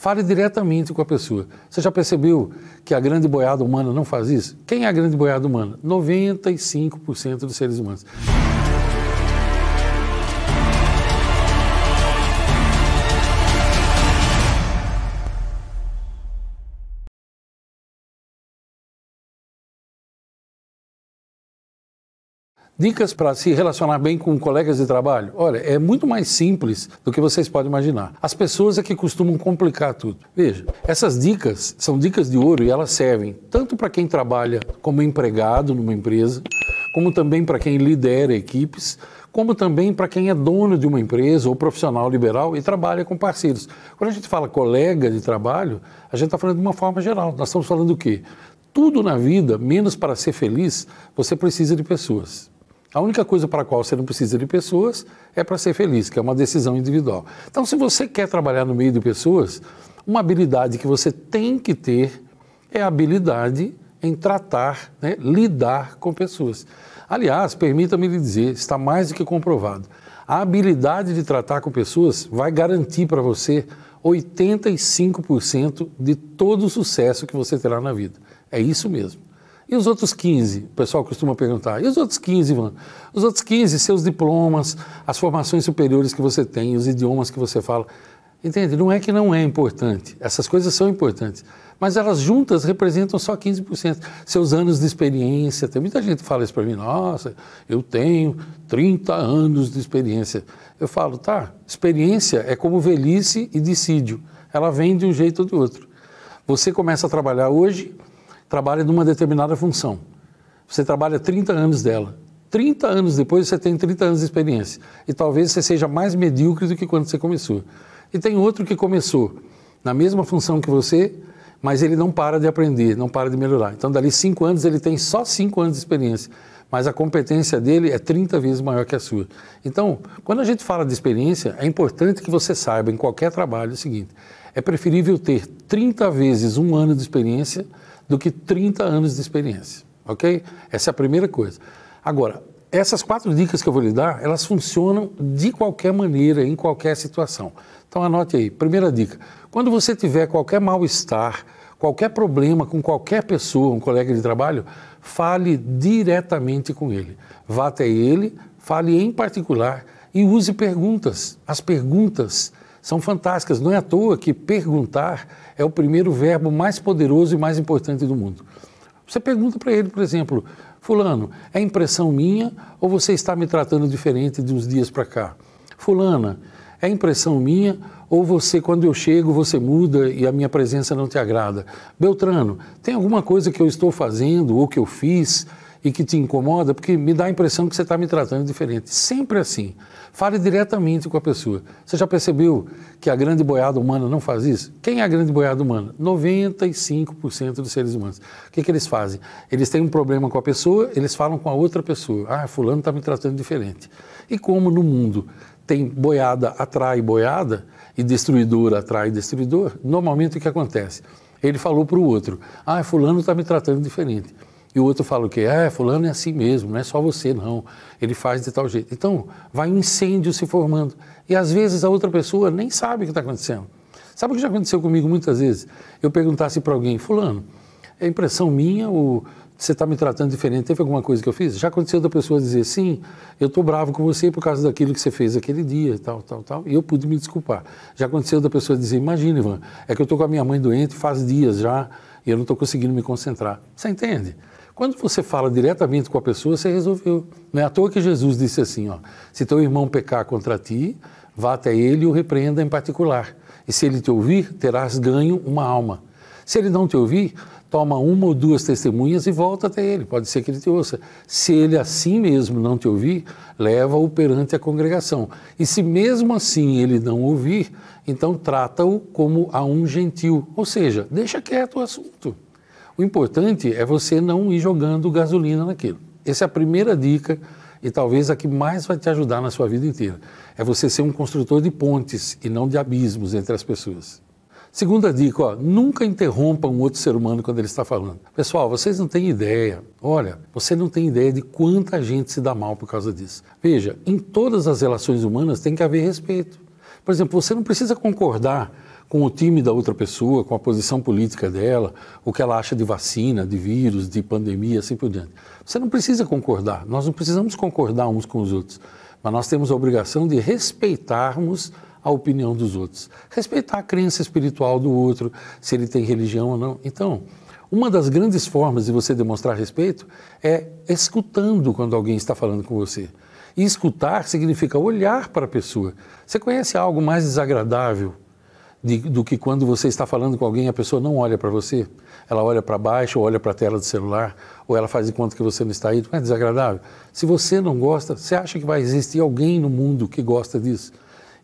Fale diretamente com a pessoa. Você já percebeu que a grande boiada humana não faz isso? Quem é a grande boiada humana? 95% dos seres humanos. Dicas para se relacionar bem com colegas de trabalho? Olha, é muito mais simples do que vocês podem imaginar. As pessoas é que costumam complicar tudo. Veja, essas dicas são dicas de ouro e elas servem tanto para quem trabalha como empregado numa empresa, como também para quem lidera equipes, como também para quem é dono de uma empresa ou profissional liberal e trabalha com parceiros. Quando a gente fala colega de trabalho, a gente está falando de uma forma geral. Nós estamos falando o quê? Tudo na vida, menos para ser feliz, você precisa de pessoas. A única coisa para a qual você não precisa de pessoas é para ser feliz, que é uma decisão individual. Então, se você quer trabalhar no meio de pessoas, uma habilidade que você tem que ter é a habilidade em tratar, né, lidar com pessoas. Aliás, permita-me lhe dizer, está mais do que comprovado. A habilidade de tratar com pessoas vai garantir para você 85% de todo o sucesso que você terá na vida. É isso mesmo. E os outros 15? O pessoal costuma perguntar. E os outros 15, Ivan? Os outros 15, seus diplomas, as formações superiores que você tem, os idiomas que você fala. Entende? Não é que não é importante. Essas coisas são importantes. Mas elas juntas representam só 15%. Seus anos de experiência. Tem muita gente que fala isso para mim. Nossa, eu tenho 30 anos de experiência. Eu falo, tá, experiência é como velhice e dissídio. Ela vem de um jeito ou de outro. Você começa a trabalhar hoje, trabalha numa determinada função. Você trabalha 30 anos dela. 30 anos depois você tem 30 anos de experiência. E talvez você seja mais medíocre do que quando você começou. E tem outro que começou na mesma função que você, mas ele não para de aprender, não para de melhorar. Então, dali 5 anos, ele tem só 5 anos de experiência. Mas a competência dele é 30 vezes maior que a sua. Então, quando a gente fala de experiência, é importante que você saiba em qualquer trabalho é o seguinte: é preferível ter 30 vezes um ano de experiência do que 30 anos de experiência, ok? Essa é a primeira coisa. Agora, essas quatro dicas que eu vou lhe dar, elas funcionam de qualquer maneira, em qualquer situação. Então anote aí. Primeira dica: quando você tiver qualquer mal-estar, qualquer problema com qualquer pessoa, um colega de trabalho, fale diretamente com ele. Vá até ele, fale em particular e use perguntas. As perguntas são fantásticas. Não é à toa que perguntar é o primeiro verbo mais poderoso e mais importante do mundo. Você pergunta para ele, por exemplo, Fulano, é impressão minha ou você está me tratando diferente de uns dias para cá? Fulana, é impressão minha ou você, quando eu chego, você muda e a minha presença não te agrada? Beltrano, tem alguma coisa que eu estou fazendo ou que eu fiz e que te incomoda, porque me dá a impressão que você está me tratando diferente. Sempre assim. Fale diretamente com a pessoa. Você já percebeu que a grande boiada humana não faz isso? Quem é a grande boiada humana? 95% dos seres humanos. O que, que eles fazem? Eles têm um problema com a pessoa, eles falam com a outra pessoa. Ah, fulano está me tratando diferente. E como no mundo tem boiada atrai boiada e destruidor atrai destruidor, normalmente o que acontece? Ele falou para o outro: Ah, fulano está me tratando diferente. E o outro fala o quê? Ah, fulano é assim mesmo, não é só você, não. Ele faz de tal jeito. Então, vai um incêndio se formando. E às vezes a outra pessoa nem sabe o que está acontecendo. Sabe o que já aconteceu comigo muitas vezes? Eu perguntasse para alguém, fulano, é impressão minha ou você está me tratando diferente? Teve alguma coisa que eu fiz? Já aconteceu da pessoa dizer, sim, eu estou bravo com você por causa daquilo que você fez aquele dia, tal, tal, tal, e eu pude me desculpar. Já aconteceu da pessoa dizer, imagina, Ivan, é que eu estou com a minha mãe doente faz dias já e eu não estou conseguindo me concentrar. Você entende? Quando você fala diretamente com a pessoa, você resolveu. Não é à toa que Jesus disse assim: ó, se teu irmão pecar contra ti, vá até ele e o repreenda em particular. E se ele te ouvir, terás ganho uma alma. Se ele não te ouvir, toma uma ou duas testemunhas e volta até ele, pode ser que ele te ouça. Se ele assim mesmo não te ouvir, leva-o perante a congregação. E se mesmo assim ele não ouvir, então trata-o como a um gentil, ou seja, deixa quieto o assunto. O importante é você não ir jogando gasolina naquilo. Essa é a primeira dica e talvez a que mais vai te ajudar na sua vida inteira. É você ser um construtor de pontes e não de abismos entre as pessoas. Segunda dica, ó, nunca interrompa um outro ser humano quando ele está falando. Pessoal, vocês não têm ideia. Olha, você não tem ideia de quanta gente se dá mal por causa disso. Veja, em todas as relações humanas tem que haver respeito. Por exemplo, você não precisa concordar com o time da outra pessoa, com a posição política dela, o que ela acha de vacina, de vírus, de pandemia, assim por diante. Você não precisa concordar. Nós não precisamos concordar uns com os outros, mas nós temos a obrigação de respeitarmos a opinião dos outros, respeitar a crença espiritual do outro, se ele tem religião ou não. Então, uma das grandes formas de você demonstrar respeito é escutando quando alguém está falando com você. E escutar significa olhar para a pessoa. Você conhece algo mais desagradável de, do que quando você está falando com alguém e a pessoa não olha para você? Ela olha para baixo, ou olha para a tela do celular, ou ela faz de conta que você não está aí. Não é desagradável? Se você não gosta, você acha que vai existir alguém no mundo que gosta disso?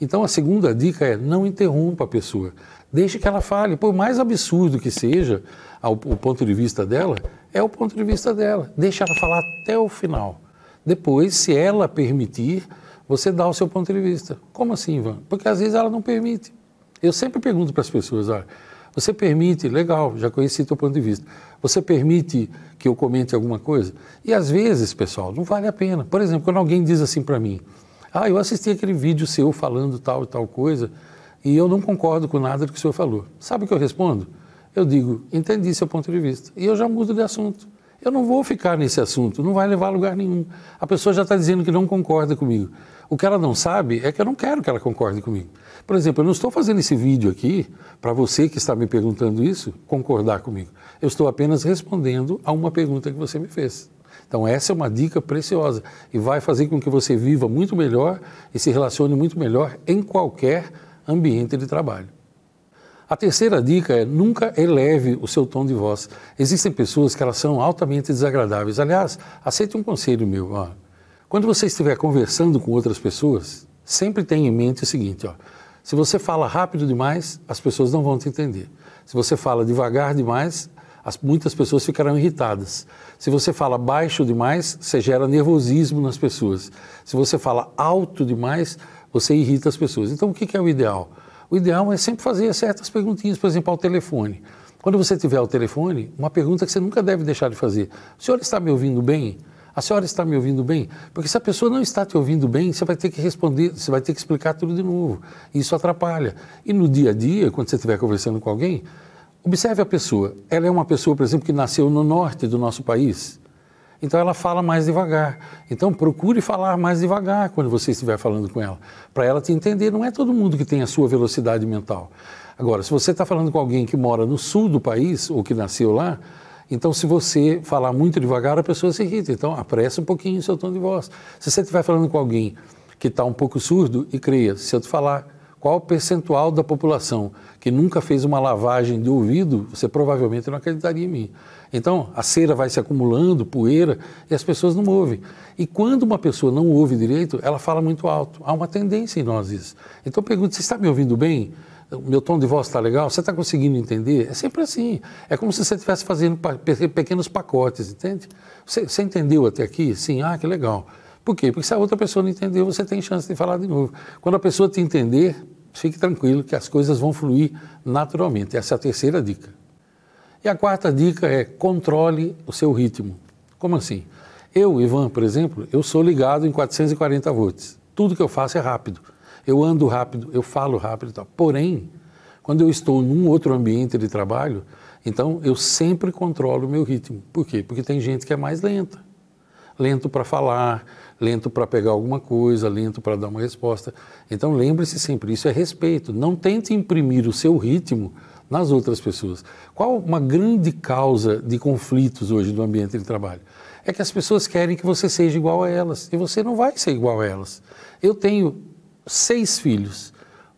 Então a segunda dica é não interrompa a pessoa. Deixe que ela fale, por mais absurdo que seja ao, o ponto de vista dela, é o ponto de vista dela. Deixe ela falar até o final. Depois, se ela permitir, você dá o seu ponto de vista. Como assim, Ivan? Porque às vezes ela não permite. Eu sempre pergunto para as pessoas, ah, você permite, legal, já conheci teu ponto de vista. Você permite que eu comente alguma coisa? E às vezes, pessoal, não vale a pena. Por exemplo, quando alguém diz assim para mim, ah, eu assisti aquele vídeo seu falando tal e tal coisa e eu não concordo com nada do que o senhor falou. Sabe o que eu respondo? Eu digo, entendi seu ponto de vista. E eu já mudo de assunto. Eu não vou ficar nesse assunto, não vai levar a lugar nenhum. A pessoa já está dizendo que não concorda comigo. O que ela não sabe é que eu não quero que ela concorde comigo. Por exemplo, eu não estou fazendo esse vídeo aqui para você que está me perguntando isso concordar comigo. Eu estou apenas respondendo a uma pergunta que você me fez. Então, essa é uma dica preciosa e vai fazer com que você viva muito melhor e se relacione muito melhor em qualquer ambiente de trabalho. A terceira dica é nunca eleve o seu tom de voz. Existem pessoas que elas são altamente desagradáveis. Aliás, aceite um conselho meu. Ó. Quando você estiver conversando com outras pessoas, sempre tenha em mente o seguinte: ó, se você fala rápido demais, as pessoas não vão te entender. Se você fala devagar demais, as, muitas pessoas ficarão irritadas. Se você fala baixo demais, você gera nervosismo nas pessoas. Se você fala alto demais, você irrita as pessoas. Então, o que, que é o ideal? O ideal é sempre fazer certas perguntinhas, por exemplo, ao telefone. Quando você tiver ao telefone, uma pergunta que você nunca deve deixar de fazer: O senhora está me ouvindo bem? A senhora está me ouvindo bem? Porque se a pessoa não está te ouvindo bem, você vai ter que responder, você vai ter que explicar tudo de novo. Isso atrapalha. E no dia a dia, quando você estiver conversando com alguém, observe a pessoa. Ela é uma pessoa, por exemplo, que nasceu no norte do nosso país. Então ela fala mais devagar. Então procure falar mais devagar quando você estiver falando com ela, para ela te entender. Não é todo mundo que tem a sua velocidade mental. Agora, se você está falando com alguém que mora no sul do país ou que nasceu lá, então, se você falar muito devagar, a pessoa se irrita. Então, apressa um pouquinho o seu tom de voz. Se você estiver falando com alguém que está um pouco surdo, e creia, se eu te falar qual o percentual da população que nunca fez uma lavagem de ouvido, você provavelmente não acreditaria em mim. Então, a cera vai se acumulando, poeira, e as pessoas não ouvem. E quando uma pessoa não ouve direito, ela fala muito alto. Há uma tendência em nós isso. Então, eu pergunto: você está me ouvindo bem? Meu tom de voz está legal? Você está conseguindo entender? É sempre assim. É como se você estivesse fazendo pequenos pacotes, entende? Você, você entendeu até aqui? Sim, ah, que legal. Por quê? Porque se a outra pessoa não entendeu, você tem chance de falar de novo. Quando a pessoa te entender, fique tranquilo que as coisas vão fluir naturalmente. Essa é a terceira dica. E a quarta dica é controle o seu ritmo. Como assim? Eu, Ivan, por exemplo, eu sou ligado em 440 volts. Tudo que eu faço é rápido. Eu ando rápido, eu falo rápido e tal. Porém, quando eu estou num outro ambiente de trabalho, então eu sempre controlo o meu ritmo. Por quê? Porque tem gente que é mais lenta lento para falar, lento para pegar alguma coisa, lento para dar uma resposta. Então lembre-se sempre, isso é respeito. Não tente imprimir o seu ritmo nas outras pessoas. Qual uma grande causa de conflitos hoje no ambiente de trabalho? É que as pessoas querem que você seja igual a elas e você não vai ser igual a elas. Eu tenho seis filhos.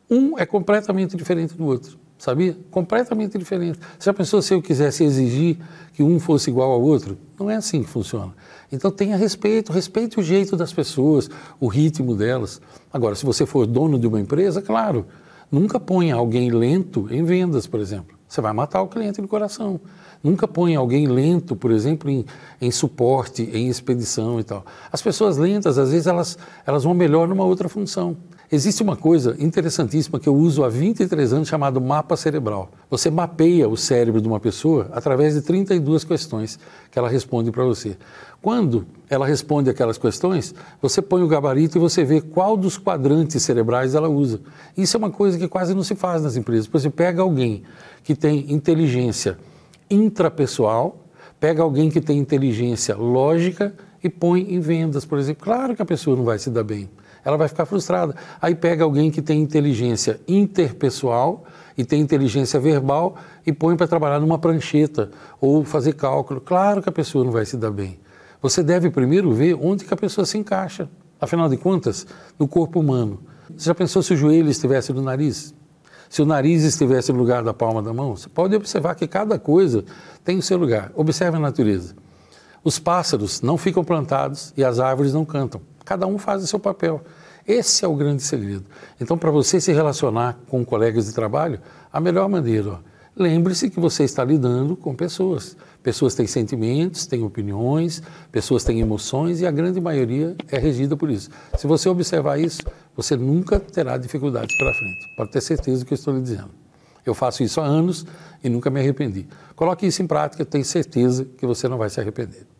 Um é completamente diferente do outro sabia? Completamente diferente. Você já pensou se eu quisesse exigir que um fosse igual ao outro? Não é assim que funciona. Então tenha respeito, respeite o jeito das pessoas, o ritmo delas. Agora, se você for dono de uma empresa, claro, nunca ponha alguém lento em vendas, por exemplo. Você vai matar o cliente do coração. Nunca ponha alguém lento, por exemplo, em, em suporte, em expedição e tal. As pessoas lentas, às vezes, elas, elas vão melhor numa outra função. Existe uma coisa interessantíssima que eu uso há 23 anos chamado mapa cerebral. Você mapeia o cérebro de uma pessoa através de 32 questões que ela responde para você. Quando ela responde aquelas questões, você põe o gabarito e você vê qual dos quadrantes cerebrais ela usa. Isso é uma coisa que quase não se faz nas empresas. Você pega alguém que tem inteligência intrapessoal, pega alguém que tem inteligência lógica e põe em vendas, por exemplo. Claro que a pessoa não vai se dar bem ela vai ficar frustrada. Aí pega alguém que tem inteligência interpessoal e tem inteligência verbal e põe para trabalhar numa prancheta ou fazer cálculo. Claro que a pessoa não vai se dar bem. Você deve primeiro ver onde que a pessoa se encaixa. Afinal de contas, no corpo humano. Você já pensou se o joelho estivesse no nariz? Se o nariz estivesse no lugar da palma da mão? Você pode observar que cada coisa tem o seu lugar. Observe a natureza. Os pássaros não ficam plantados e as árvores não cantam. Cada um faz o seu papel. Esse é o grande segredo. Então, para você se relacionar com colegas de trabalho, a melhor maneira, lembre-se que você está lidando com pessoas. Pessoas têm sentimentos, têm opiniões, pessoas têm emoções e a grande maioria é regida por isso. Se você observar isso, você nunca terá dificuldades pela frente. Pode ter certeza do que eu estou lhe dizendo. Eu faço isso há anos e nunca me arrependi. Coloque isso em prática, tenho certeza que você não vai se arrepender.